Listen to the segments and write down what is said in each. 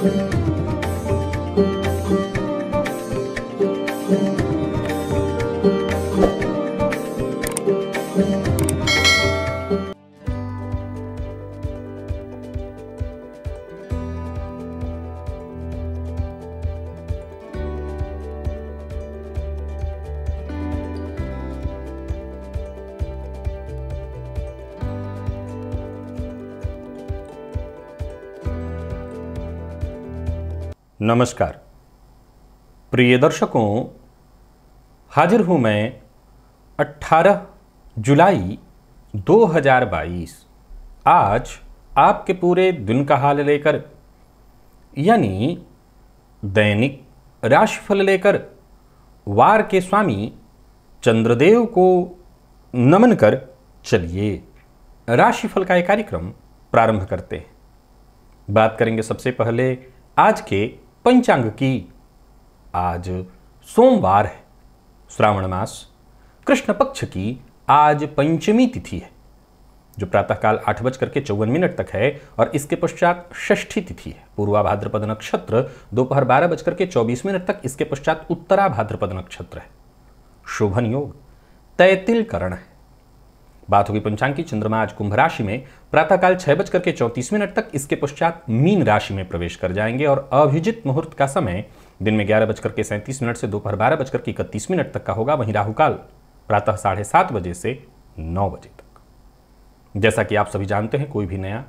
Thank you. नमस्कार प्रिय दर्शकों हाजिर हूं मैं 18 जुलाई 2022 आज आपके पूरे दिन का हाल लेकर यानी दैनिक राशिफल लेकर वार के स्वामी चंद्रदेव को नमन कर चलिए राशिफल का एक कार्यक्रम प्रारंभ करते हैं बात करेंगे सबसे पहले आज के पंचांग की आज सोमवार है श्रावण मास कृष्ण पक्ष की आज पंचमी तिथि है जो प्रातःकाल आठ बजकर के चौवन मिनट तक है और इसके पश्चात षष्ठी तिथि है पूर्वा भाद्रपद नक्षत्र दोपहर बारह बजकर के चौबीस मिनट तक इसके पश्चात उत्तरा भाद्रपद नक्षत्र है शोभन योग तैतिल करण है बात होगी पंचांग की चंद्रमा आज कुंभ राशि में प्रातःकाल छह बजकर के चौंतीस मिनट तक इसके पश्चात मीन राशि में प्रवेश कर जाएंगे और अभिजित मुहूर्त का समय दिन में ग्यारह बजकर के सैंतीस मिनट से दोपहर बारह बजकर के इकतीस मिनट तक का होगा वहीं राहुकाल प्रातः साढ़े सात बजे से नौ बजे तक जैसा कि आप सभी जानते हैं कोई भी नया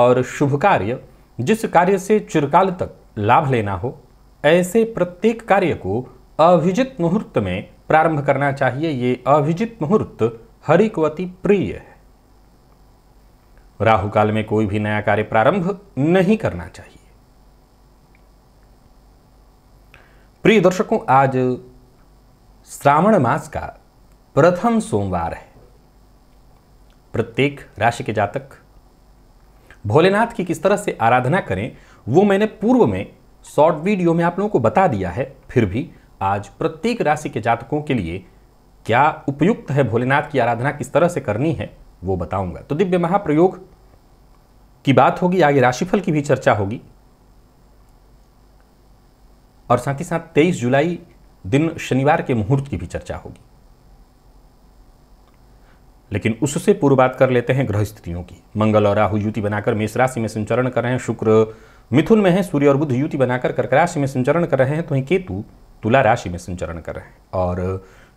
और शुभ कार्य जिस कार्य से चिरकाल तक लाभ लेना हो ऐसे प्रत्येक कार्य को अभिजित मुहूर्त में प्रारंभ करना चाहिए ये अभिजित मुहूर्त अति प्रिय है राहु काल में कोई भी नया कार्य प्रारंभ नहीं करना चाहिए प्रिय दर्शकों आज श्रावण मास का प्रथम सोमवार है प्रत्येक राशि के जातक भोलेनाथ की किस तरह से आराधना करें वो मैंने पूर्व में शॉर्ट वीडियो में आप लोगों को बता दिया है फिर भी आज प्रत्येक राशि के जातकों के लिए क्या उपयुक्त है भोलेनाथ की आराधना किस तरह से करनी है वो बताऊंगा तो दिव्य महाप्रयोग की बात होगी आगे राशिफल की भी चर्चा होगी और साथ ही साथ तेईस जुलाई दिन शनिवार के मुहूर्त की भी चर्चा होगी लेकिन उससे पूर्व बात कर लेते हैं ग्रह स्थितियों की मंगल और राहु युति बनाकर मेष राशि में संचरण कर रहे हैं शुक्र मिथुन में है सूर्य और बुध युति बनाकर कर्क राशि में संचरण कर रहे हैं तो केतु तुला राशि में संचरण कर रहे हैं और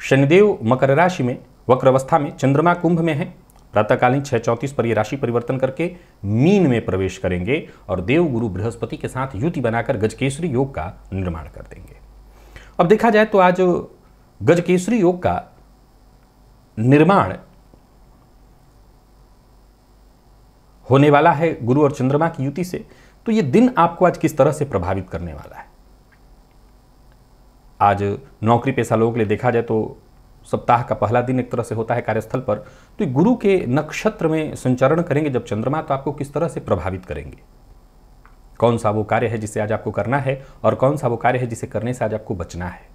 शनिदेव मकर राशि में वक्र अवस्था में चंद्रमा कुंभ में है प्रातःकालीन छः चौंतीस पर ये राशि परिवर्तन करके मीन में प्रवेश करेंगे और देव गुरु बृहस्पति के साथ युति बनाकर गजकेसरी योग का निर्माण कर देंगे अब देखा जाए तो आज गजकेसरी योग का निर्माण होने वाला है गुरु और चंद्रमा की युति से तो ये दिन आपको आज किस तरह से प्रभावित करने वाला है आज नौकरी पेशा लोगों के लिए देखा जाए तो सप्ताह का पहला दिन एक तरह से होता है कार्यस्थल पर तो गुरु के नक्षत्र में संचरण करेंगे जब चंद्रमा तो आपको किस तरह से प्रभावित करेंगे कौन सा वो कार्य है जिसे आज आपको करना है और कौन सा वो कार्य है जिसे करने से आज आपको बचना है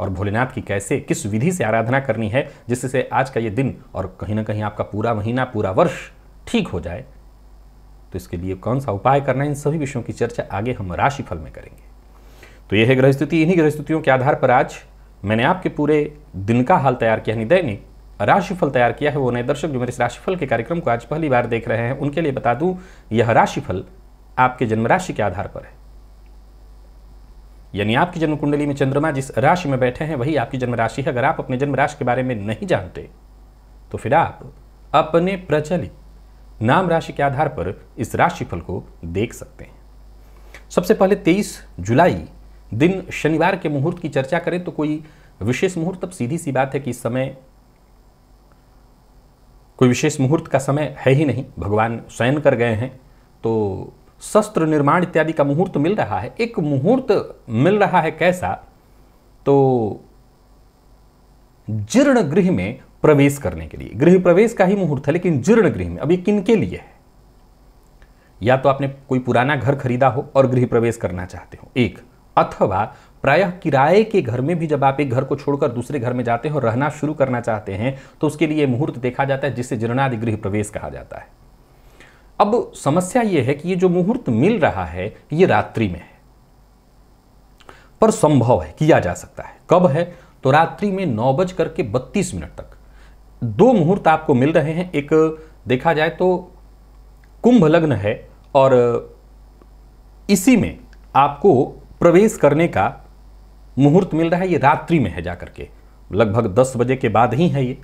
और भोलेनाथ की कैसे किस विधि से आराधना करनी है जिससे आज का ये दिन और कहीं ना कहीं आपका पूरा महीना पूरा वर्ष ठीक हो जाए तो इसके लिए कौन सा उपाय करना है इन सभी विषयों की चर्चा आगे हम राशिफल में करेंगे तो यह है स्थिति इन्हीं स्थितियों के आधार पर आज मैंने आपके पूरे दिन का हाल तैयार किया यानी दैनिक राशिफल तैयार किया है वो नए दर्शक जो मेरे इस राशिफल के कार्यक्रम को आज पहली बार देख रहे हैं उनके लिए बता दूं यह राशिफल आपके जन्म राशि के आधार पर है यानी आपकी जन्म कुंडली में चंद्रमा जिस राशि में बैठे हैं वही आपकी जन्म राशि है अगर आप अपने जन्म राशि के बारे में नहीं जानते तो फिर आप अपने प्रचलित नाम राशि के आधार पर इस राशिफल को देख सकते हैं सबसे पहले 23 जुलाई दिन शनिवार के मुहूर्त की चर्चा करें तो कोई विशेष मुहूर्त अब सीधी सी बात है कि इस समय कोई विशेष मुहूर्त का समय है ही नहीं भगवान शयन कर गए हैं तो शस्त्र निर्माण इत्यादि का मुहूर्त मिल रहा है एक मुहूर्त मिल रहा है कैसा तो जीर्ण गृह में प्रवेश करने के लिए गृह प्रवेश का ही मुहूर्त है लेकिन जीर्ण गृह में अब ये किन के लिए है या तो आपने कोई पुराना घर खरीदा हो और गृह प्रवेश करना चाहते हो एक अथवा प्रायः किराए के घर में भी जब आप एक घर को छोड़कर दूसरे घर में जाते हैं और रहना शुरू करना चाहते हैं तो उसके लिए मुहूर्त देखा जाता है जिसे जीर्णादिगृह प्रवेश कहा जाता है अब समस्या यह है कि ये जो मुहूर्त मिल रहा है ये रात्रि में है पर संभव है किया जा सकता है कब है तो रात्रि में नौ बज करके बत्तीस मिनट तक दो मुहूर्त आपको मिल रहे हैं एक देखा जाए तो कुंभ लग्न है और इसी में आपको प्रवेश करने का मुहूर्त मिल रहा है ये रात्रि में है जाकर के लगभग दस बजे के बाद ही है ये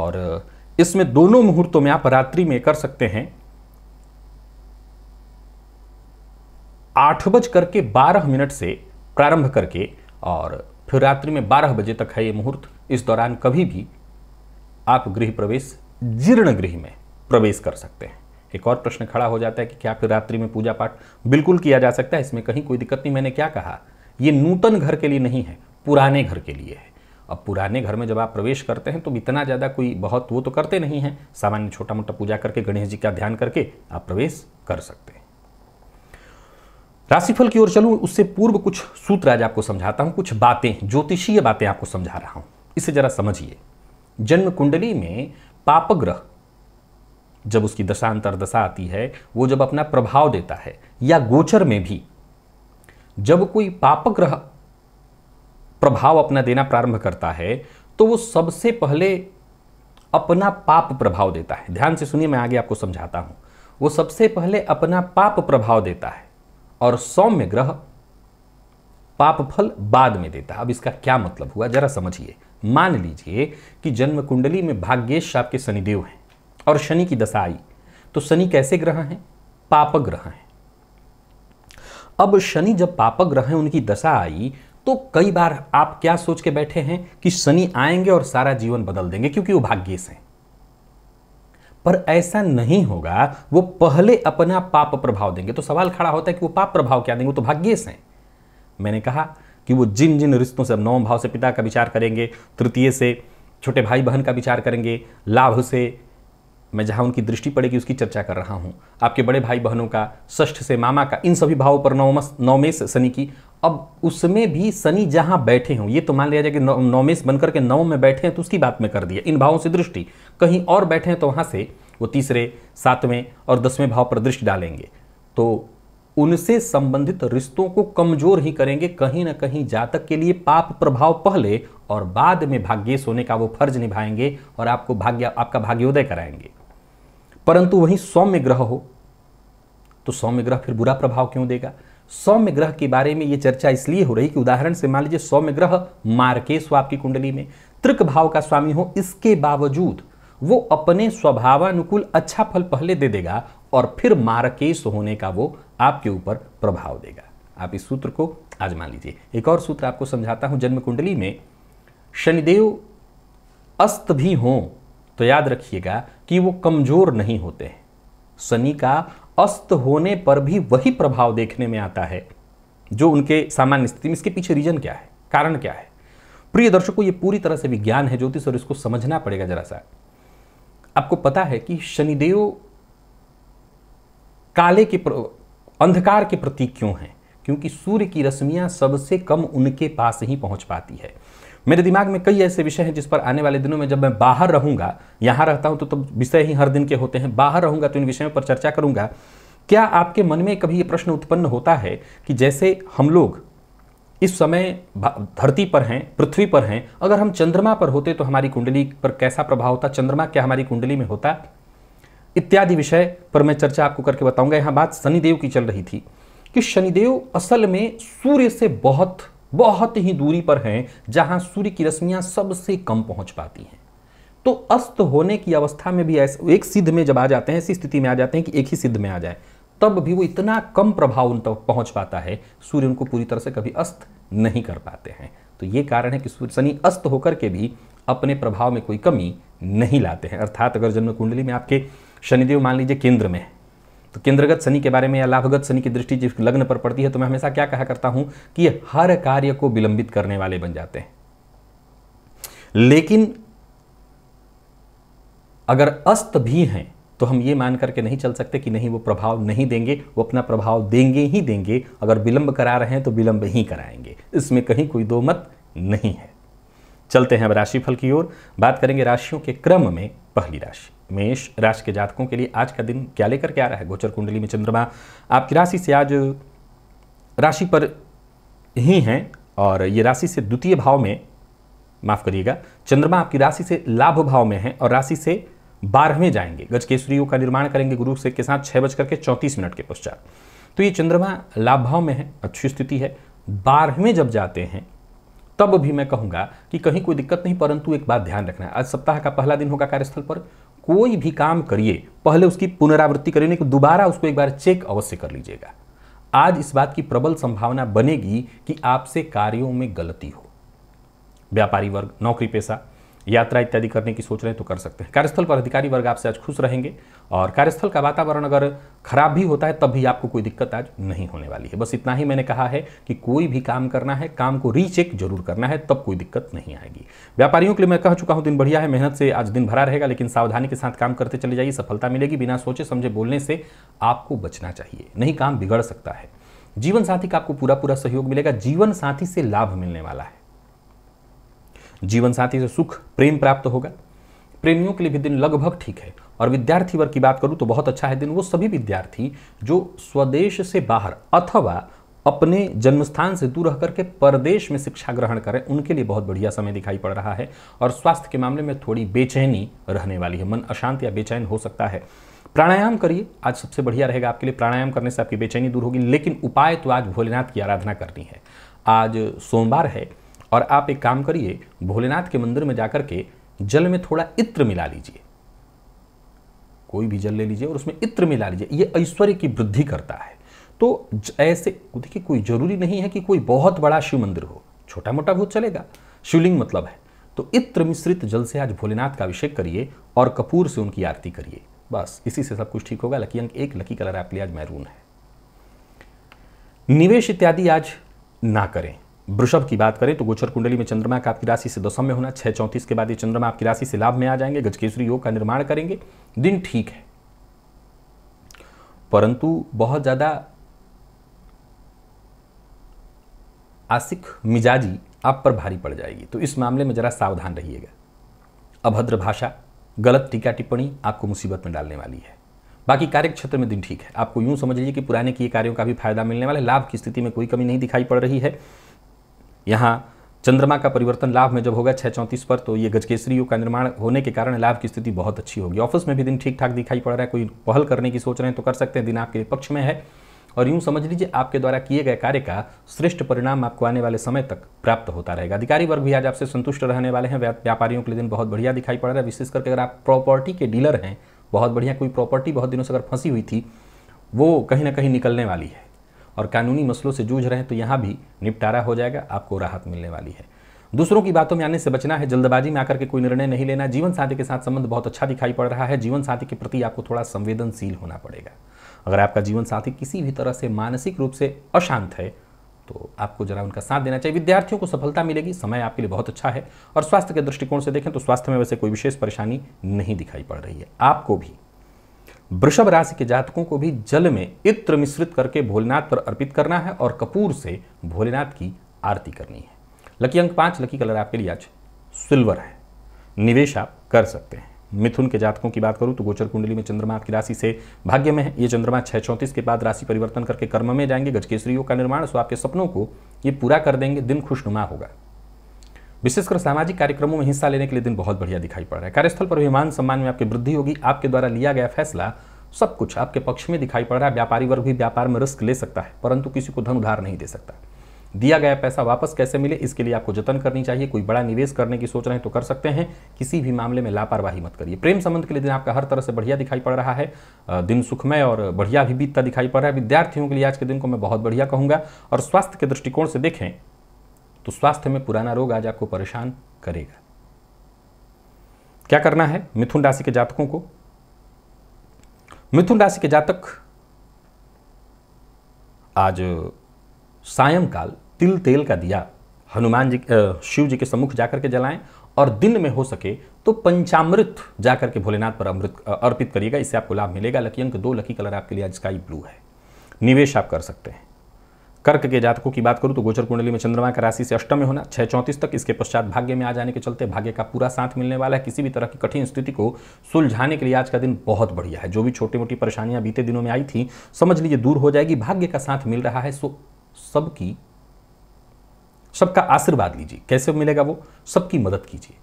और इसमें दोनों मुहूर्तों में आप रात्रि में कर सकते हैं आठ बज करके बारह मिनट से प्रारंभ करके और फिर रात्रि में बारह बजे तक है ये मुहूर्त इस दौरान कभी भी आप गृह प्रवेश जीर्ण गृह में प्रवेश कर सकते हैं एक और प्रश्न खड़ा हो जाता है कि क्या फिर रात्रि में पूजा पाठ बिल्कुल किया जा सकता है इसमें कहीं कोई दिक्कत नहीं मैंने क्या कहा ये नूतन घर के लिए नहीं है पुराने घर के लिए है अब पुराने घर में जब आप प्रवेश करते हैं तो इतना ज़्यादा कोई बहुत वो तो करते नहीं हैं सामान्य छोटा मोटा पूजा करके गणेश जी का ध्यान करके आप प्रवेश कर सकते हैं राशिफल की ओर चलूँ उससे पूर्व कुछ सूत्र आज आपको समझाता हूँ कुछ बातें ज्योतिषीय बातें आपको समझा रहा हूँ इसे जरा समझिए जन्म कुंडली में पापग्रह जब उसकी दशांतर दशा आती है वो जब अपना प्रभाव देता है या गोचर में भी जब कोई पाप ग्रह प्रभाव अपना देना प्रारंभ करता है तो वो सबसे पहले अपना पाप प्रभाव देता है ध्यान से सुनिए मैं आगे आपको समझाता हूं वो सबसे पहले अपना पाप प्रभाव देता है और सौम्य ग्रह पाप फल बाद में देता है अब इसका क्या मतलब हुआ जरा समझिए मान लीजिए कि जन्म कुंडली में भाग्येश आपके शनिदेव हैं और शनि की दशा आई तो शनि कैसे ग्रह हैं पाप ग्रह हैं अब शनि जब पाप ग्रह हैं उनकी दशा आई तो कई बार आप क्या सोच के बैठे हैं कि शनि आएंगे और सारा जीवन बदल देंगे क्योंकि वो भाग्य से पर ऐसा नहीं होगा वो पहले अपना पाप प्रभाव देंगे तो सवाल खड़ा होता है कि वो पाप प्रभाव क्या देंगे वो तो भाग्य से मैंने कहा कि वो जिन जिन रिश्तों से नवम भाव से पिता का विचार करेंगे तृतीय से छोटे भाई बहन का विचार करेंगे लाभ से मैं जहाँ उनकी दृष्टि पड़ेगी उसकी चर्चा कर रहा हूँ आपके बड़े भाई बहनों का ष्ठ से मामा का इन सभी भावों पर नवमस नवमेश शनि की अब उसमें भी शनि जहाँ बैठे हों ये तो मान लिया जाए कि नौ, बनकर के नव में बैठे हैं तो उसकी बात में कर दिया इन भावों से दृष्टि कहीं और बैठे हैं तो वहाँ से वो तीसरे सातवें और दसवें भाव पर दृष्टि डालेंगे तो उनसे संबंधित रिश्तों को कमजोर ही करेंगे कहीं ना कहीं जातक के लिए पाप प्रभाव पहले और बाद में भाग्येश होने का वो फर्ज निभाएंगे और आपको भाग्य आपका भाग्योदय कराएंगे परंतु वहीं सौम्य ग्रह हो तो सौम्य ग्रह फिर बुरा प्रभाव क्यों देगा सौम्य ग्रह के बारे में ये चर्चा इसलिए हो रही कि उदाहरण से मान लीजिए सौम्य ग्रह मार्केश हो आपकी कुंडली में त्रिक भाव का स्वामी हो इसके बावजूद वो अपने स्वभावानुकूल अच्छा फल पहले दे देगा और फिर मारकेश होने का वो आपके ऊपर प्रभाव देगा आप इस सूत्र को आज मान लीजिए एक और सूत्र आपको समझाता हूं जन्म कुंडली में शनिदेव अस्त भी हो तो याद रखिएगा कि वो कमज़ोर नहीं होते हैं शनि का अस्त होने पर भी वही प्रभाव देखने में आता है जो उनके सामान्य स्थिति में इसके पीछे रीजन क्या है कारण क्या है प्रिय दर्शकों ये पूरी तरह से विज्ञान है ज्योतिष और इसको समझना पड़ेगा जरा सा आपको पता है कि शनिदेव काले के अंधकार के प्रतीक क्यों हैं क्योंकि सूर्य की रश्मियां सबसे कम उनके पास ही पहुंच पाती है मेरे दिमाग में कई ऐसे विषय हैं जिस पर आने वाले दिनों में जब मैं बाहर रहूंगा यहां रहता हूं तो तब विषय ही हर दिन के होते हैं बाहर रहूंगा तो इन विषयों पर चर्चा करूंगा क्या आपके मन में कभी ये प्रश्न उत्पन्न होता है कि जैसे हम लोग इस समय धरती पर हैं पृथ्वी पर हैं अगर हम चंद्रमा पर होते तो हमारी कुंडली पर कैसा प्रभाव होता चंद्रमा क्या हमारी कुंडली में होता इत्यादि विषय पर मैं चर्चा आपको करके बताऊंगा यहाँ बात शनिदेव की चल रही थी कि शनिदेव असल में सूर्य से बहुत बहुत ही दूरी पर हैं जहां सूर्य की रश्मियां सबसे कम पहुंच पाती हैं तो अस्त होने की अवस्था में भी ऐसा एक सिद्ध में जब आ जाते हैं ऐसी स्थिति में आ जाते हैं कि एक ही सिद्ध में आ जाए तब भी वो इतना कम प्रभाव उन तक तो पहुंच पाता है सूर्य उनको पूरी तरह से कभी अस्त नहीं कर पाते हैं तो ये कारण है कि सूर्य शनि अस्त होकर के भी अपने प्रभाव में कोई कमी नहीं लाते हैं अर्थात अगर जन्म कुंडली में आपके शनिदेव मान लीजिए केंद्र में है तो केंद्रगत शनि के बारे में या लाभगत शनि की दृष्टि जिस लग्न पर पड़ती है तो मैं हमेशा क्या कहा करता हूं कि हर कार्य को विलंबित करने वाले बन जाते हैं लेकिन अगर अस्त भी हैं तो हम ये मान करके नहीं चल सकते कि नहीं वो प्रभाव नहीं देंगे वो अपना प्रभाव देंगे ही देंगे अगर विलंब करा रहे हैं तो विलंब ही कराएंगे इसमें कहीं कोई दो मत नहीं है चलते हैं अब राशिफल की ओर बात करेंगे राशियों के क्रम में पहली राशि मेष राशि के जातकों के लिए आज का दिन क्या लेकर के आ रहा है गोचर कुंडली में चंद्रमा आपकी राशि से आज राशि पर ही हैं और ये राशि से द्वितीय भाव में माफ करिएगा चंद्रमा आपकी राशि से लाभ भाव में है और राशि से बारहवें जाएंगे गजकेसरी का निर्माण करेंगे गुरु से के साथ छह बज करके चौंतीस मिनट के पश्चात तो ये चंद्रमा लाभ भाव में है अच्छी स्थिति है बारहवें जब जाते हैं तब भी मैं कहूंगा कि कहीं कोई दिक्कत नहीं परंतु एक बात ध्यान रखना है आज सप्ताह का पहला दिन होगा कार्यस्थल पर कोई भी काम करिए पहले उसकी पुनरावृत्ति करिए नहीं तो दोबारा उसको एक बार चेक अवश्य कर लीजिएगा आज इस बात की प्रबल संभावना बनेगी कि आपसे कार्यों में गलती हो व्यापारी वर्ग नौकरी पेशा यात्रा इत्यादि करने की सोच रहे हैं तो कर सकते हैं कार्यस्थल पर अधिकारी वर्ग आपसे आज खुश रहेंगे और कार्यस्थल का वातावरण अगर खराब भी होता है तब भी आपको कोई दिक्कत आज नहीं होने वाली है बस इतना ही मैंने कहा है कि कोई भी काम करना है काम को रीचेक जरूर करना है तब कोई दिक्कत नहीं आएगी व्यापारियों के लिए मैं कह चुका हूँ दिन बढ़िया है मेहनत से आज दिन भरा रहेगा लेकिन सावधानी के साथ काम करते चले जाइए सफलता मिलेगी बिना सोचे समझे बोलने से आपको बचना चाहिए नहीं काम बिगड़ सकता है जीवन साथी का आपको पूरा पूरा सहयोग मिलेगा जीवन साथी से लाभ मिलने वाला है जीवन साथी से सुख प्रेम प्राप्त होगा प्रेमियों के लिए भी दिन लगभग ठीक है और विद्यार्थी वर्ग की बात करूँ तो बहुत अच्छा है दिन वो सभी विद्यार्थी जो स्वदेश से बाहर अथवा अपने जन्मस्थान से दूर रह करके परदेश में शिक्षा ग्रहण करें उनके लिए बहुत बढ़िया समय दिखाई पड़ रहा है और स्वास्थ्य के मामले में थोड़ी बेचैनी रहने वाली है मन अशांत या बेचैन हो सकता है प्राणायाम करिए आज सबसे बढ़िया रहेगा आपके लिए प्राणायाम करने से आपकी बेचैनी दूर होगी लेकिन उपाय तो आज भोलेनाथ की आराधना करनी है आज सोमवार है और आप एक काम करिए भोलेनाथ के मंदिर में जाकर के जल में थोड़ा इत्र मिला लीजिए कोई भी जल ले लीजिए और उसमें इत्र मिला लीजिए ये ऐश्वर्य की वृद्धि करता है तो ऐसे देखिए कोई जरूरी नहीं है कि कोई बहुत बड़ा शिव मंदिर हो छोटा मोटा भूत चलेगा शिवलिंग मतलब है तो इत्र मिश्रित जल से आज भोलेनाथ का अभिषेक करिए और कपूर से उनकी आरती करिए बस इसी से सब कुछ ठीक होगा लकी अंक एक लकी कलर आपके लिए आज मैरून है निवेश इत्यादि आज ना करें वृषभ की बात करें तो गोचर कुंडली में चंद्रमा का आपकी राशि से दशम में होना छः चौंतीस के बाद ये चंद्रमा आपकी राशि से लाभ में आ जाएंगे गजकेश्वरी योग का निर्माण करेंगे दिन ठीक है परंतु बहुत ज़्यादा आसिक मिजाजी आप पर भारी पड़ जाएगी तो इस मामले में ज़रा सावधान रहिएगा अभद्र भाषा गलत टीका टिप्पणी आपको मुसीबत में डालने वाली है बाकी कार्य क्षेत्र में दिन ठीक है आपको यूं समझ लीजिए कि पुराने किए कार्यों का भी फायदा मिलने वाला है लाभ की स्थिति में कोई कमी नहीं दिखाई पड़ रही है यहाँ चंद्रमा का परिवर्तन लाभ में जब होगा छः चौंतीस पर तो ये गजकेसरी युग का निर्माण होने के कारण लाभ की स्थिति बहुत अच्छी होगी ऑफिस में भी दिन ठीक ठाक दिखाई पड़ रहा है कोई पहल करने की सोच रहे हैं तो कर सकते हैं दिन आपके पक्ष में है और यूँ समझ लीजिए आपके द्वारा किए गए कार्य का श्रेष्ठ परिणाम आपको आने वाले समय तक प्राप्त होता रहेगा अधिकारी वर्ग भी आज आपसे संतुष्ट रहने वाले हैं व्यापारियों के लिए दिन बहुत बढ़िया दिखाई पड़ रहा है विशेष करके अगर आप प्रॉपर्टी के डीलर हैं बहुत बढ़िया कोई प्रॉपर्टी बहुत दिनों से अगर फंसी हुई थी वो कहीं ना कहीं निकलने वाली है और कानूनी मसलों से जूझ रहे हैं तो यहाँ भी निपटारा हो जाएगा आपको राहत मिलने वाली है दूसरों की बातों में आने से बचना है जल्दबाजी में आकर के कोई निर्णय नहीं लेना जीवन साथी के साथ संबंध बहुत अच्छा दिखाई पड़ रहा है जीवन साथी के प्रति आपको थोड़ा संवेदनशील होना पड़ेगा अगर आपका जीवन साथी किसी भी तरह से मानसिक रूप से अशांत है तो आपको जरा उनका साथ देना चाहिए विद्यार्थियों को सफलता मिलेगी समय आपके लिए बहुत अच्छा है और स्वास्थ्य के दृष्टिकोण से देखें तो स्वास्थ्य में वैसे कोई विशेष परेशानी नहीं दिखाई पड़ रही है आपको भी वृषभ राशि के जातकों को भी जल में इत्र मिश्रित करके भोलेनाथ पर अर्पित करना है और कपूर से भोलेनाथ की आरती करनी है लकी अंक पांच लकी कलर आपके लिए आज सिल्वर है निवेश आप कर सकते हैं मिथुन के जातकों की बात करूं तो गोचर कुंडली में चंद्रमा आपकी राशि से भाग्य में है ये चंद्रमा छह चौंतीस के बाद राशि परिवर्तन करके कर्म में जाएंगे गजकेसरी का निर्माण सो आपके सपनों को ये पूरा कर देंगे दिन खुशनुमा होगा विशेषकर सामाजिक कार्यक्रमों में हिस्सा लेने के लिए दिन बहुत बढ़िया दिखाई पड़ रहा है कार्यस्थल पर भी मान सम्मान में आपकी वृद्धि होगी आपके द्वारा लिया गया फैसला सब कुछ आपके पक्ष में दिखाई पड़ रहा है व्यापारी वर्ग भी व्यापार में रिस्क ले सकता है परंतु किसी को धन उधार नहीं दे सकता दिया गया पैसा वापस कैसे मिले इसके लिए आपको जतन करनी चाहिए कोई बड़ा निवेश करने की सोच रहे हैं तो कर सकते हैं किसी भी मामले में लापरवाही मत करिए प्रेम संबंध के लिए दिन आपका हर तरह से बढ़िया दिखाई पड़ रहा है दिन सुखमय और बढ़िया भी बीतता दिखाई पड़ रहा है विद्यार्थियों के लिए आज के दिन को मैं बहुत बढ़िया कहूँगा और स्वास्थ्य के दृष्टिकोण से देखें तो स्वास्थ्य में पुराना रोग आज आपको परेशान करेगा क्या करना है मिथुन राशि के जातकों को मिथुन राशि के जातक आज सायंकाल तिल तेल का दिया हनुमान जी शिव जी के सम्मुख जाकर के जलाएं और दिन में हो सके तो पंचामृत जाकर के भोलेनाथ पर अमृत अर्पित करिएगा इससे आपको लाभ मिलेगा लकी अंक दो लकी कलर आपके लिए आज स्काई ब्लू है निवेश आप कर सकते हैं कर्क के जातकों की बात करूं तो गोचर कुंडली में चंद्रमा का राशि से अष्टम में होना छह चौंतीस तक इसके पश्चात भाग्य में आ जाने के चलते भाग्य का पूरा साथ मिलने वाला है किसी भी तरह की कठिन स्थिति को सुलझाने के लिए आज का दिन बहुत बढ़िया है जो भी छोटी मोटी परेशानियां बीते दिनों में आई थी समझ लीजिए दूर हो जाएगी भाग्य का साथ मिल रहा है सो सबकी सबका आशीर्वाद लीजिए कैसे मिलेगा वो सबकी मदद कीजिए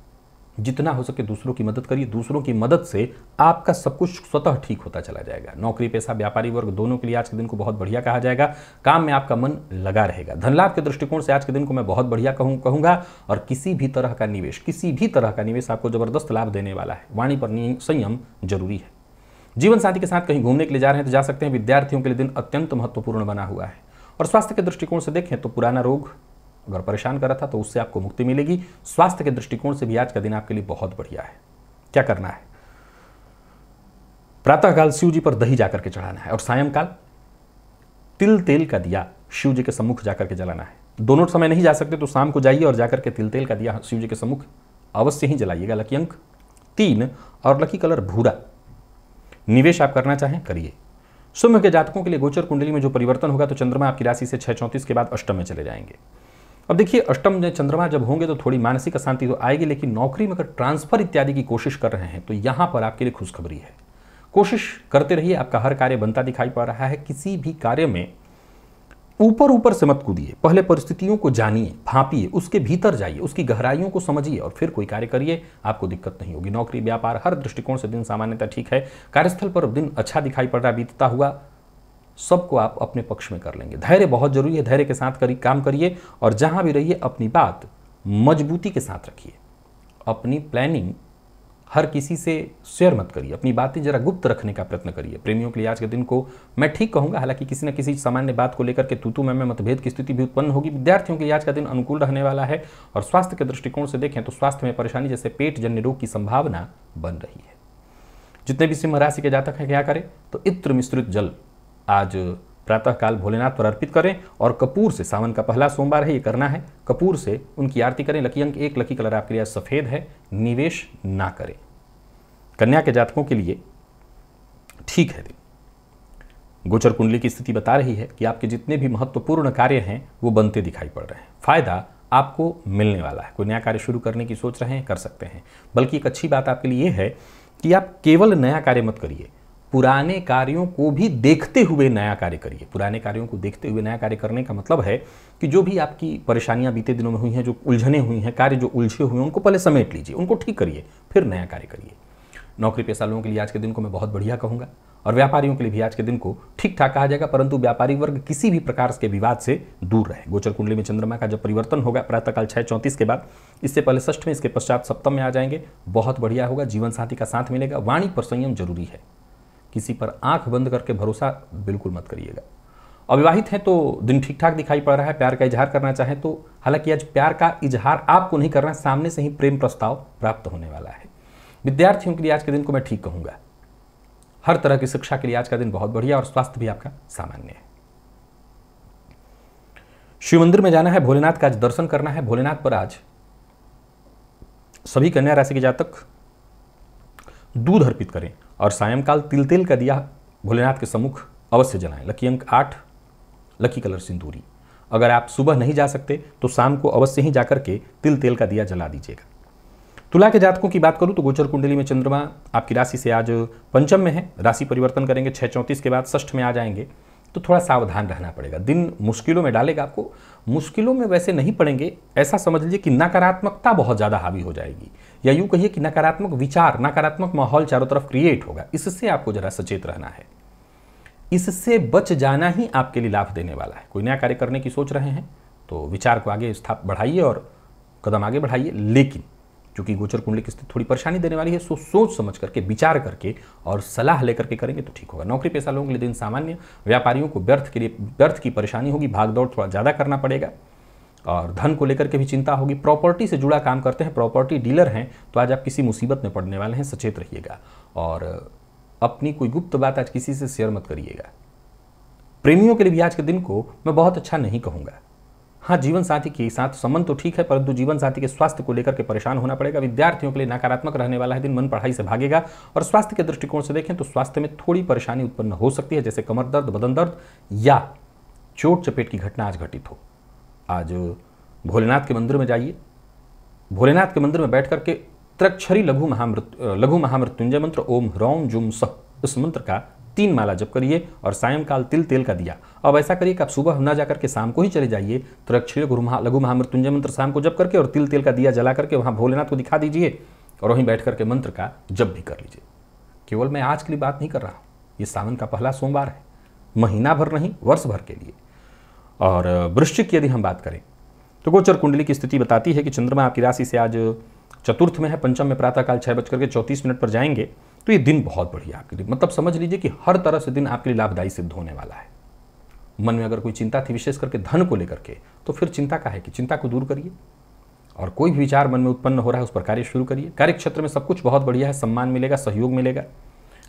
जितना हो सके दूसरों की मदद करिए दूसरों की मदद से आपका सब कुछ स्वतः ठीक होता चला जाएगा नौकरी पेशा व्यापारी वर्ग दोनों के लिए आज के दिन को बहुत बढ़िया कहा जाएगा काम में आपका मन लगा रहेगा धन लाभ के दृष्टिकोण से आज के दिन को मैं बहुत बढ़िया कहूँ कहूँगा और किसी भी तरह का निवेश किसी भी तरह का निवेश आपको ज़बरदस्त लाभ देने वाला है वाणी पर संयम जरूरी है जीवन साथी के साथ कहीं घूमने के लिए जा रहे हैं तो जा सकते हैं विद्यार्थियों के लिए दिन अत्यंत महत्वपूर्ण बना हुआ है और स्वास्थ्य के दृष्टिकोण से देखें तो पुराना रोग अगर परेशान कर रहा था तो उससे आपको मुक्ति मिलेगी स्वास्थ्य के दृष्टिकोण से भी आज का दिन आपके लिए बहुत बढ़िया है क्या करना है प्रातःकाल शिव जी पर दही जाकर के चढ़ाना है और सायंकाल तिल तेल का दिया शिव जी के सम्मुख जाकर के जलाना है दोनों समय नहीं जा सकते तो शाम को जाइए और जाकर के तिल तेल का दिया शिव जी के सम्मुख अवश्य ही जलाइएगा लकी अंक तीन और लकी कलर भूरा निवेश आप करना चाहें करिए सुम्भ के जातकों के लिए गोचर कुंडली में जो परिवर्तन होगा तो चंद्रमा आपकी राशि से छः चौंतीस के बाद अष्टम में चले जाएंगे अब देखिए अष्टम चंद्रमा जब होंगे तो थोड़ी मानसिक अशांति तो आएगी लेकिन नौकरी में अगर ट्रांसफर इत्यादि की कोशिश कर रहे हैं तो यहाँ पर आपके लिए खुशखबरी है कोशिश करते रहिए आपका हर कार्य बनता दिखाई पा रहा है किसी भी कार्य में ऊपर ऊपर से मत कूदिए पहले परिस्थितियों को जानिए भापिए उसके भीतर जाइए उसकी गहराइयों को समझिए और फिर कोई कार्य करिए आपको दिक्कत नहीं होगी नौकरी व्यापार हर दृष्टिकोण से दिन सामान्यतः ठीक है कार्यस्थल पर दिन अच्छा दिखाई पड़ रहा बीतता हुआ सबको आप अपने पक्ष में कर लेंगे धैर्य बहुत जरूरी है धैर्य के साथ करी काम करिए और जहाँ भी रहिए अपनी बात मजबूती के साथ रखिए अपनी प्लानिंग हर किसी से शेयर मत करिए अपनी बातें जरा गुप्त रखने का प्रयत्न करिए प्रेमियों के लिए आज के दिन को मैं ठीक कहूंगा हालांकि किसी न किसी सामान्य बात को लेकर के तूतु में मतभेद की स्थिति भी उत्पन्न होगी विद्यार्थियों के लिए आज का दिन अनुकूल रहने वाला है और स्वास्थ्य के दृष्टिकोण से देखें तो स्वास्थ्य में परेशानी जैसे पेट जन्य रोग की संभावना बन रही है जितने भी सिंह राशि के जातक हैं क्या करें तो इत्र मिश्रित जल आज प्रातःकाल भोलेनाथ पर अर्पित करें और कपूर से सावन का पहला सोमवार है ये करना है कपूर से उनकी आरती करें लकी अंक एक लकी कलर आपके लिए सफ़ेद है निवेश ना करें कन्या के जातकों के लिए ठीक है दिन गोचर कुंडली की स्थिति बता रही है कि आपके जितने भी महत्वपूर्ण कार्य हैं वो बनते दिखाई पड़ रहे हैं फायदा आपको मिलने वाला है कोई नया कार्य शुरू करने की सोच रहे हैं कर सकते हैं बल्कि एक अच्छी बात आपके लिए यह है कि आप केवल नया कार्य मत करिए पुराने कार्यों को भी देखते हुए नया कार्य करिए पुराने कार्यों को देखते हुए नया कार्य करने का मतलब है कि जो भी आपकी परेशानियां बीते दिनों में हुई हैं जो उलझने हुई हैं कार्य जो उलझे हुए हैं उनको पहले समेट लीजिए उनको ठीक करिए फिर नया कार्य करिए नौकरी पेशा लोगों के लिए आज के दिन को मैं बहुत बढ़िया कहूँगा और व्यापारियों के लिए भी आज के दिन को ठीक ठाक कहा जाएगा परंतु व्यापारी वर्ग किसी भी प्रकार के विवाद से दूर रहे गोचर कुंडली में चंद्रमा का जब परिवर्तन होगा प्रातःकाल छः चौंतीस के बाद इससे पहले षष्ठ में इसके पश्चात सप्तम में आ जाएंगे बहुत बढ़िया होगा जीवन साथी का साथ मिलेगा वाणी पर संयम जरूरी है किसी पर आंख बंद करके भरोसा बिल्कुल मत करिएगा अविवाहित हैं तो दिन ठीक ठाक दिखाई पड़ रहा है प्यार का इजहार करना चाहें तो हालांकि आज प्यार का इजहार आपको नहीं करना सामने से ही प्रेम प्रस्ताव प्राप्त होने वाला है विद्यार्थियों के लिए आज के दिन को मैं ठीक कहूंगा हर तरह की शिक्षा के लिए आज का दिन बहुत बढ़िया और स्वास्थ्य भी आपका सामान्य है शिव मंदिर में जाना है भोलेनाथ का आज दर्शन करना है भोलेनाथ पर आज सभी कन्या राशि के जातक दूध अर्पित करें और सायंकाल तिल तिल का दिया भोलेनाथ के सम्मुख अवश्य जलाएं लकी अंक आठ लकी कलर सिंदूरी अगर आप सुबह नहीं जा सकते तो शाम को अवश्य ही जाकर के तिल तेल का दिया जला दीजिएगा तुला के जातकों की बात करूं तो गोचर कुंडली में चंद्रमा आपकी राशि से आज पंचम में है राशि परिवर्तन करेंगे छः चौंतीस के बाद षष्ठ में आ जाएंगे तो थोड़ा सावधान रहना पड़ेगा दिन मुश्किलों में डालेगा आपको मुश्किलों में वैसे नहीं पड़ेंगे ऐसा समझ लीजिए कि नकारात्मकता बहुत ज़्यादा हावी हो जाएगी या यूँ कहिए कि नकारात्मक विचार नकारात्मक माहौल चारों तरफ क्रिएट होगा इससे आपको जरा सचेत रहना है इससे बच जाना ही आपके लिए लाभ देने वाला है कोई नया कार्य करने की सोच रहे हैं तो विचार को आगे स्थाप बढ़ाइए और कदम आगे बढ़ाइए लेकिन चूंकि गोचर कुंडली की स्थिति थोड़ी परेशानी देने वाली है सो सोच समझ करके विचार करके और सलाह लेकर के करेंगे तो ठीक होगा नौकरी पेशा लोगों के लिए दिन सामान्य व्यापारियों को व्यर्थ के लिए व्यर्थ की परेशानी होगी भागदौड़ थोड़ा ज़्यादा करना पड़ेगा और धन को लेकर के भी चिंता होगी प्रॉपर्टी से जुड़ा काम करते हैं प्रॉपर्टी डीलर हैं तो आज आप किसी मुसीबत में पड़ने वाले हैं सचेत रहिएगा और अपनी कोई गुप्त बात आज किसी से शेयर मत करिएगा प्रेमियों के लिए भी आज के दिन को मैं बहुत अच्छा नहीं कहूँगा हाँ जीवन साथी के साथ संबंध तो ठीक है परंतु जीवन साथी के स्वास्थ्य को लेकर के परेशान होना पड़ेगा विद्यार्थियों के लिए नकारात्मक रहने वाला है दिन मन पढ़ाई से भागेगा और स्वास्थ्य के दृष्टिकोण से देखें तो स्वास्थ्य में थोड़ी परेशानी उत्पन्न हो सकती है जैसे कमर दर्द बदन दर्द या चोट चपेट की घटना आज घटित हो आज भोलेनाथ के मंदिर में जाइए भोलेनाथ के मंदिर में बैठ करके त्रक्षरी लघु महामृत्यु लघु महामृत्युंजय मंत्र ओम रौम जुम सह इस मंत्र का तीन माला जप करिए और सायंकाल तिल तेल का दिया अब ऐसा करिए कि आप सुबह ना जाकर के शाम को ही चले जाइए त्रक्षरी गुरु महा लघु महामृत्युंजय मंत्र शाम को जप करके और तिल तेल का दिया जला करके वहाँ भोलेनाथ को दिखा दीजिए और वहीं बैठ करके मंत्र का जप भी कर लीजिए केवल मैं आज के लिए बात नहीं कर रहा हूँ ये सावन का पहला सोमवार है महीना भर नहीं वर्ष भर के लिए और वृश्चिक की यदि हम बात करें तो गोचर कुंडली की स्थिति बताती है कि चंद्रमा आपकी राशि से आज चतुर्थ में है पंचम में प्रातःकाल छः बज करके चौंतीस मिनट पर जाएंगे तो ये दिन बहुत बढ़िया आपके लिए मतलब समझ लीजिए कि हर तरह से दिन आपके लिए लाभदायी सिद्ध होने वाला है मन में अगर कोई चिंता थी विशेष करके धन को लेकर के तो फिर चिंता का है कि चिंता को दूर करिए और कोई भी विचार मन में उत्पन्न हो रहा है उस पर कार्य शुरू करिए कार्य क्षेत्र में सब कुछ बहुत बढ़िया है सम्मान मिलेगा सहयोग मिलेगा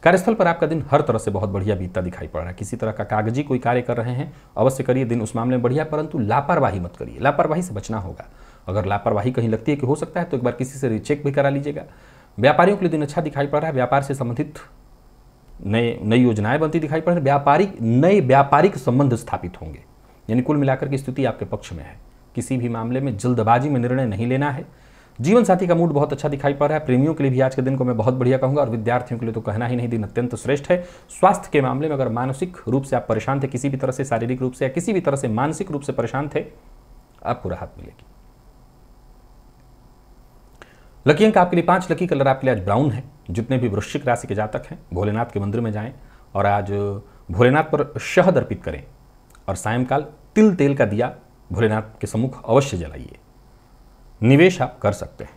कार्यस्थल पर आपका दिन हर तरह से बहुत बढ़िया बीतता दिखाई पड़ रहा है किसी तरह का कागजी कोई कार्य कर रहे हैं अवश्य करिए दिन उस मामले में बढ़िया परंतु लापरवाही मत करिए लापरवाही से बचना होगा अगर लापरवाही कहीं लगती है कि हो सकता है तो एक बार किसी से चेक भी करा लीजिएगा व्यापारियों के लिए दिन अच्छा दिखाई पड़ रहा है व्यापार से संबंधित नए नई योजनाएं बनती दिखाई पड़ रही व्यापारिक नए व्यापारिक संबंध स्थापित होंगे यानी कुल मिलाकर की स्थिति आपके पक्ष में है किसी भी मामले में जल्दबाजी में निर्णय नहीं लेना है जीवन साथी का मूड बहुत अच्छा दिखाई पड़ रहा है प्रेमियों के लिए भी आज के दिन को मैं बहुत बढ़िया कहूंगा और विद्यार्थियों के लिए तो कहना ही नहीं दिन अत्यंत तो श्रेष्ठ है स्वास्थ्य के मामले में अगर मानसिक रूप से आप परेशान थे किसी भी तरह से शारीरिक रूप से या किसी भी तरह से मानसिक रूप से परेशान थे आपको राहत मिलेगी लकी अंक आपके लिए पांच लकी कलर आपके लिए आज ब्राउन है जितने भी वृश्चिक राशि के जातक हैं भोलेनाथ के मंदिर में जाएं और आज भोलेनाथ पर शहद अर्पित करें और सायंकाल तिल तेल का दिया भोलेनाथ के सम्मुख अवश्य जलाइए निवेश आप कर सकते हैं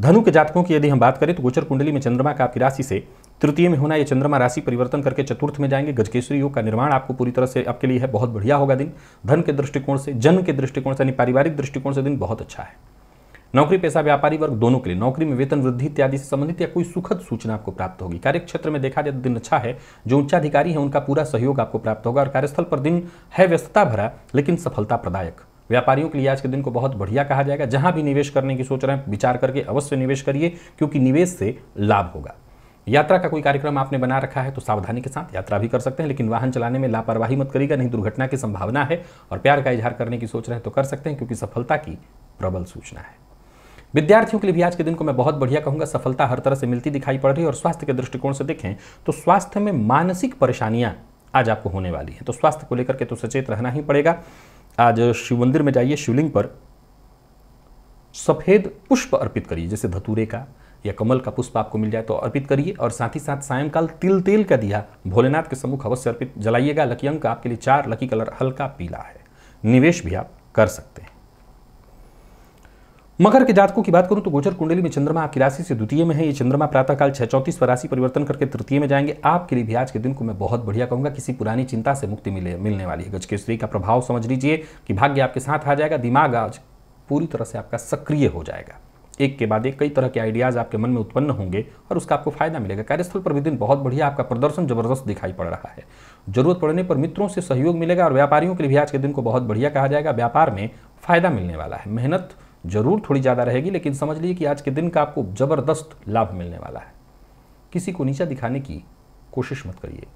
धनु के जातकों की यदि हम बात करें तो गोचर कुंडली में चंद्रमा का आपकी राशि से तृतीय में होना यह चंद्रमा राशि परिवर्तन करके चतुर्थ में जाएंगे गजकेश्वरी योग का निर्माण आपको पूरी तरह से आपके लिए है बहुत बढ़िया होगा दिन धन के दृष्टिकोण से जन्म के दृष्टिकोण से यानी पारिवारिक दृष्टिकोण से दिन बहुत अच्छा है नौकरी पैसा व्यापारी वर्ग दोनों के लिए नौकरी में वेतन वृद्धि इत्यादि से संबंधित या कोई सुखद सूचना आपको प्राप्त होगी कार्यक्षेत्र में देखा जाए तो दिन अच्छा है जो उच्चाधिकारी है उनका पूरा सहयोग आपको प्राप्त होगा और कार्यस्थल पर दिन है व्यस्तता भरा लेकिन सफलता प्रदायक व्यापारियों के लिए आज के दिन को बहुत बढ़िया कहा जाएगा जहां भी निवेश करने की सोच रहे हैं विचार करके अवश्य निवेश करिए क्योंकि निवेश से लाभ होगा यात्रा का कोई कार्यक्रम आपने बना रखा है तो सावधानी के साथ यात्रा भी कर सकते हैं लेकिन वाहन चलाने में लापरवाही मत करिएगा नहीं दुर्घटना की संभावना है और प्यार का इजहार करने की सोच रहे हैं तो कर सकते हैं क्योंकि सफलता की प्रबल सूचना है विद्यार्थियों के लिए भी आज के दिन को मैं बहुत बढ़िया कहूंगा सफलता हर तरह से मिलती दिखाई पड़ रही है और स्वास्थ्य के दृष्टिकोण से देखें तो स्वास्थ्य में मानसिक परेशानियां आज आपको होने वाली है तो स्वास्थ्य को लेकर के तो सचेत रहना ही पड़ेगा आज शिव मंदिर में जाइए शिवलिंग पर सफ़ेद पुष्प अर्पित करिए जैसे धतूरे का या कमल का पुष्प आपको मिल जाए तो अर्पित करिए और साथ ही साथ सायंकाल तिल तेल का दिया भोलेनाथ के सम्मुख अवश्य अर्पित जलाइएगा लकी अंक आपके लिए चार लकी कलर हल्का पीला है निवेश भी आप कर सकते हैं मकर के जातकों की बात करूं तो गोचर कुंडली में चंद्रमा आपकी राशि से द्वितीय में है ये चंद्रमा प्रातःकाल छह चौंतीस पर राशि परिवर्तन करके तृतीय में जाएंगे आपके लिए भी आज के दिन को मैं बहुत बढ़िया कहूंगा किसी पुरानी चिंता से मुक्ति मिले मिलने वाली है स्त्री का प्रभाव समझ लीजिए कि भाग्य आपके साथ आ जाएगा दिमाग आज पूरी तरह से आपका सक्रिय हो जाएगा एक के बाद एक कई तरह के आइडियाज आपके मन में उत्पन्न होंगे और उसका आपको फायदा मिलेगा कार्यस्थल पर भी दिन बहुत बढ़िया आपका प्रदर्शन जबरदस्त दिखाई पड़ रहा है जरूरत पड़ने पर मित्रों से सहयोग मिलेगा और व्यापारियों के लिए भी आज के दिन को बहुत बढ़िया कहा जाएगा व्यापार में फायदा मिलने वाला है मेहनत ज़रूर थोड़ी ज़्यादा रहेगी लेकिन समझ लीजिए कि आज के दिन का आपको ज़बरदस्त लाभ मिलने वाला है किसी को नीचा दिखाने की कोशिश मत करिए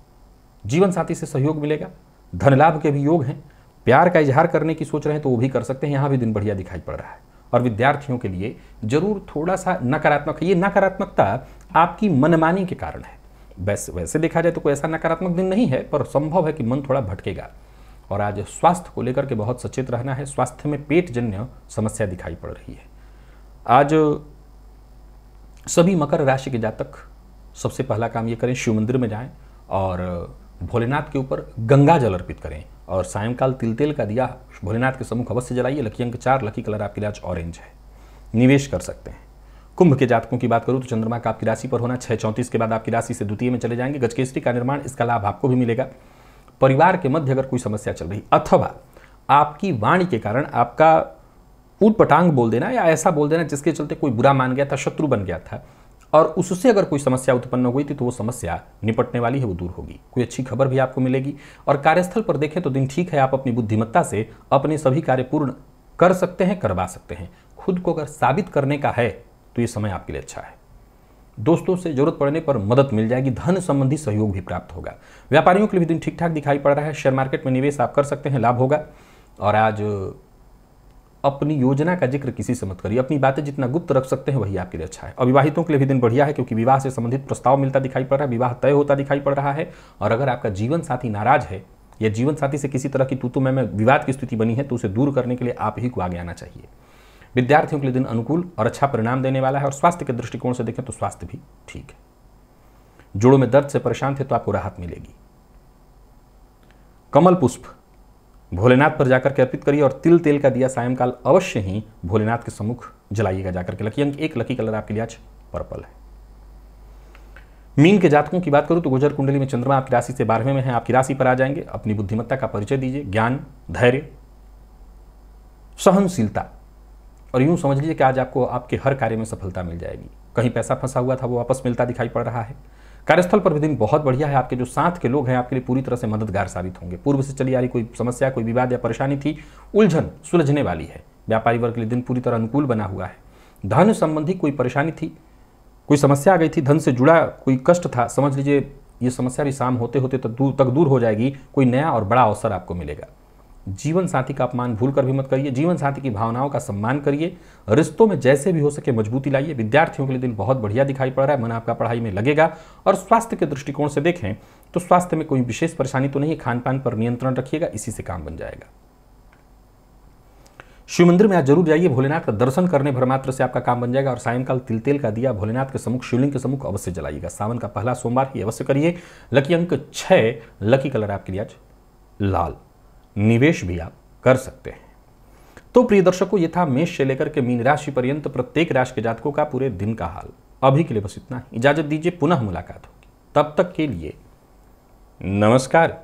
जीवन साथी से सहयोग मिलेगा धन लाभ के भी योग हैं प्यार का इजहार करने की सोच रहे हैं तो वो भी कर सकते हैं यहाँ भी दिन बढ़िया दिखाई पड़ रहा है और विद्यार्थियों के लिए जरूर थोड़ा सा नकारात्मक ये नकारात्मकता आपकी मनमानी के कारण है वैसे वैसे देखा जाए तो कोई ऐसा नकारात्मक दिन नहीं है पर संभव है कि मन थोड़ा भटकेगा और आज स्वास्थ्य को लेकर के बहुत सचेत रहना है स्वास्थ्य में पेटजन्य समस्या दिखाई पड़ रही है आज सभी मकर राशि के जातक सबसे पहला काम ये करें शिव मंदिर में जाएं और भोलेनाथ के ऊपर गंगा जल अर्पित करें और सायंकाल तिल तेल का दिया भोलेनाथ के सम्मुख अवश्य जलाइए लकी अंक चार लकी कलर आपके लिए आज ऑरेंज है निवेश कर सकते हैं कुंभ के जातकों की बात करूं तो चंद्रमा का आपकी राशि पर होना छः चौंतीस के बाद आपकी राशि से द्वितीय में चले जाएंगे गजकेसरी का निर्माण इसका लाभ आपको भी मिलेगा परिवार के मध्य अगर कोई समस्या चल रही अथवा आपकी वाणी के कारण आपका ऊट पटांग बोल देना या ऐसा बोल देना जिसके चलते कोई बुरा मान गया था शत्रु बन गया था और उससे अगर कोई समस्या उत्पन्न हो गई थी तो वो समस्या निपटने वाली है वो दूर होगी कोई अच्छी खबर भी आपको मिलेगी और कार्यस्थल पर देखें तो दिन ठीक है आप अपनी बुद्धिमत्ता से अपने सभी कार्य पूर्ण कर सकते हैं करवा सकते हैं खुद को अगर साबित करने का है तो ये समय आपके लिए अच्छा है दोस्तों से जरूरत पड़ने पर मदद मिल जाएगी धन संबंधी सहयोग भी प्राप्त होगा व्यापारियों के लिए भी दिन ठीक ठाक दिखाई पड़ रहा है शेयर मार्केट में निवेश आप कर सकते हैं लाभ होगा और आज अपनी योजना का जिक्र किसी से मत करिए अपनी बातें जितना गुप्त रख सकते हैं वही आपके लिए अच्छा है अविवाहितों के लिए भी दिन बढ़िया है क्योंकि विवाह से संबंधित प्रस्ताव मिलता दिखाई पड़ रहा है विवाह तय होता दिखाई पड़ रहा है और अगर आपका जीवन साथी नाराज है या जीवन साथी से किसी तरह की तूतु में विवाद की स्थिति बनी है तो उसे दूर करने के लिए आप ही को आगे आना चाहिए विद्यार्थियों के लिए दिन अनुकूल और अच्छा परिणाम देने वाला है और स्वास्थ्य के दृष्टिकोण से देखें तो स्वास्थ्य भी ठीक है जोड़ों में दर्द से परेशान थे तो आपको राहत मिलेगी कमल पुष्प भोलेनाथ पर जाकर के अर्पित करिए और तिल तेल का दिया सायंकाल अवश्य ही भोलेनाथ के सम्मुख जलाइएगा जाकर के लकी अंक एक लकी कलर आपके लिए आज पर्पल है मीन के जातकों की बात करूं तो गुजर कुंडली में चंद्रमा आपकी राशि से बारहवें में है आपकी राशि पर आ जाएंगे अपनी बुद्धिमत्ता का परिचय दीजिए ज्ञान धैर्य सहनशीलता और यूँ समझ लीजिए कि आज आपको आपके हर कार्य में सफलता मिल जाएगी कहीं पैसा फंसा हुआ था वो वापस मिलता दिखाई पड़ रहा है कार्यस्थल पर भी दिन बहुत बढ़िया है आपके जो साथ के लोग हैं आपके लिए पूरी तरह से मददगार साबित होंगे पूर्व से चली आ रही कोई समस्या कोई विवाद या परेशानी थी उलझन सुलझने वाली है व्यापारी वर्ग के लिए दिन पूरी तरह अनुकूल बना हुआ है धन संबंधी कोई परेशानी थी कोई समस्या आ गई थी धन से जुड़ा कोई कष्ट था समझ लीजिए ये समस्या भी शाम होते होते तक दूर तक दूर हो जाएगी कोई नया और बड़ा अवसर आपको मिलेगा जीवन साथी का अपमान भूल कर भी मत करिए जीवन साथी की भावनाओं का सम्मान करिए रिश्तों में जैसे भी हो सके मजबूती लाइए विद्यार्थियों के लिए दिन बहुत बढ़िया दिखाई पड़ रहा है मन आपका पढ़ाई में लगेगा और स्वास्थ्य के दृष्टिकोण से देखें तो स्वास्थ्य में कोई विशेष परेशानी तो नहीं खान पान पर नियंत्रण रखिएगा इसी से काम बन जाएगा शिव मंदिर में आज जरूर जाइए भोलेनाथ का दर्शन करने भर मात्र से आपका काम बन जाएगा और सायंकाल तिल तेल का दिया भोलेनाथ के सम्मुख शिवलिंग के समुख अवश्य जलाइएगा सावन का पहला सोमवार ही अवश्य करिए लकी अंक छह लकी कलर आपके लिए आज लाल निवेश भी आप कर सकते हैं तो प्रिय दर्शकों ये था मेष से लेकर के मीन राशि पर्यंत प्रत्येक राशि के जातकों का पूरे दिन का हाल अभी के लिए बस इतना ही इजाजत दीजिए पुनः मुलाकात होगी तब तक के लिए नमस्कार